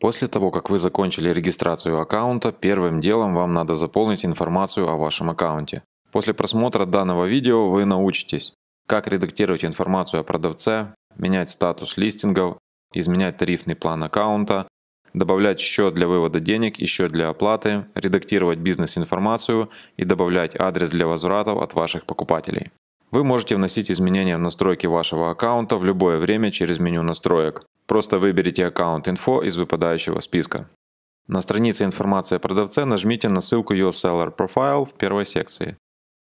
После того, как вы закончили регистрацию аккаунта, первым делом вам надо заполнить информацию о вашем аккаунте. После просмотра данного видео вы научитесь, как редактировать информацию о продавце, менять статус листингов, изменять тарифный план аккаунта, добавлять счет для вывода денег и счет для оплаты, редактировать бизнес-информацию и добавлять адрес для возвратов от ваших покупателей. Вы можете вносить изменения в настройки вашего аккаунта в любое время через меню настроек. Просто выберите аккаунт info из выпадающего списка. На странице «Информация о продавце» нажмите на ссылку «Your Seller Profile» в первой секции.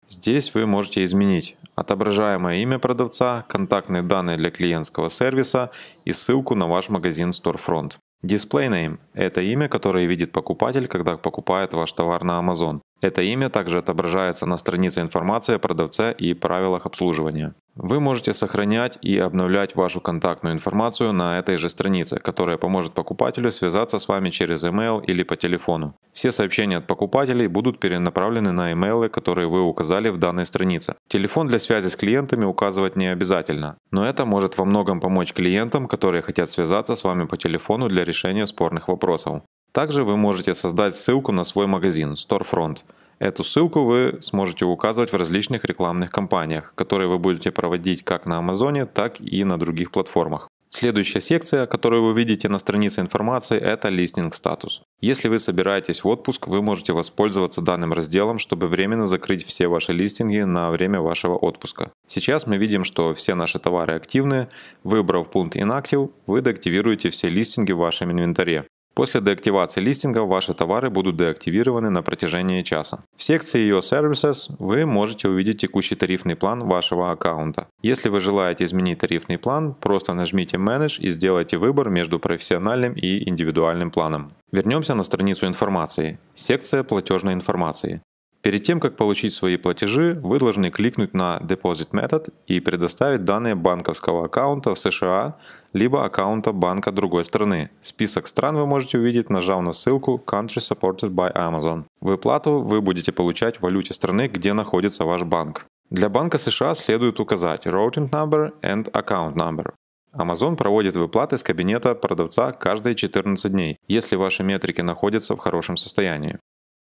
Здесь вы можете изменить отображаемое имя продавца, контактные данные для клиентского сервиса и ссылку на ваш магазин Storefront. Display name – это имя, которое видит покупатель, когда покупает ваш товар на Amazon. Это имя также отображается на странице информации о продавце и правилах обслуживания. Вы можете сохранять и обновлять вашу контактную информацию на этой же странице, которая поможет покупателю связаться с вами через email или по телефону. Все сообщения от покупателей будут перенаправлены на имейлы, которые вы указали в данной странице. Телефон для связи с клиентами указывать не обязательно, но это может во многом помочь клиентам, которые хотят связаться с вами по телефону для решения спорных вопросов. Также вы можете создать ссылку на свой магазин, Storefront – Эту ссылку вы сможете указывать в различных рекламных кампаниях, которые вы будете проводить как на Амазоне, так и на других платформах. Следующая секция, которую вы видите на странице информации, это листинг статус. Если вы собираетесь в отпуск, вы можете воспользоваться данным разделом, чтобы временно закрыть все ваши листинги на время вашего отпуска. Сейчас мы видим, что все наши товары активны. Выбрав пункт Inactive, вы деактивируете все листинги в вашем инвентаре. После деактивации листинга ваши товары будут деактивированы на протяжении часа. В секции ее Services вы можете увидеть текущий тарифный план вашего аккаунта. Если вы желаете изменить тарифный план, просто нажмите Manage и сделайте выбор между профессиональным и индивидуальным планом. Вернемся на страницу информации. Секция платежной информации. Перед тем, как получить свои платежи, вы должны кликнуть на Deposit Method и предоставить данные банковского аккаунта в США, либо аккаунта банка другой страны. Список стран вы можете увидеть, нажав на ссылку Country Supported by Amazon. Выплату вы будете получать в валюте страны, где находится ваш банк. Для Банка США следует указать Routing Number and Account Number. Amazon проводит выплаты с кабинета продавца каждые 14 дней, если ваши метрики находятся в хорошем состоянии.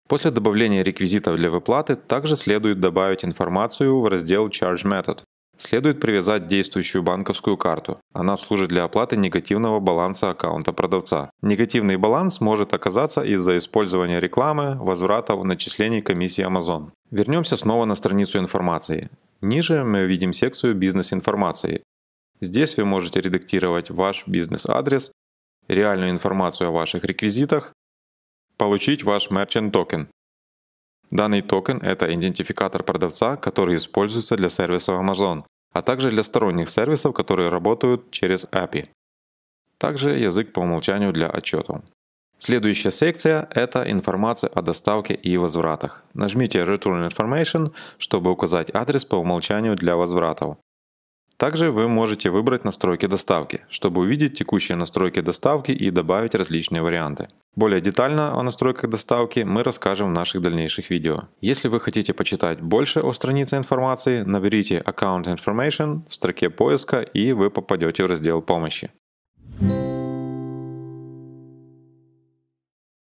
После добавления реквизитов для выплаты также следует добавить информацию в раздел Charge Method. Следует привязать действующую банковскую карту. Она служит для оплаты негативного баланса аккаунта продавца. Негативный баланс может оказаться из-за использования рекламы, возвратов, начислений комиссии Amazon. Вернемся снова на страницу информации. Ниже мы видим секцию бизнес-информации. Здесь вы можете редактировать ваш бизнес-адрес, реальную информацию о ваших реквизитах, Получить ваш Merchant Token. Данный токен – это идентификатор продавца, который используется для сервисов Amazon, а также для сторонних сервисов, которые работают через API. Также язык по умолчанию для отчетов. Следующая секция – это информация о доставке и возвратах. Нажмите Return Information, чтобы указать адрес по умолчанию для возвратов. Также вы можете выбрать настройки доставки, чтобы увидеть текущие настройки доставки и добавить различные варианты. Более детально о настройках доставки мы расскажем в наших дальнейших видео. Если вы хотите почитать больше о странице информации, наберите Account Information в строке поиска и вы попадете в раздел помощи.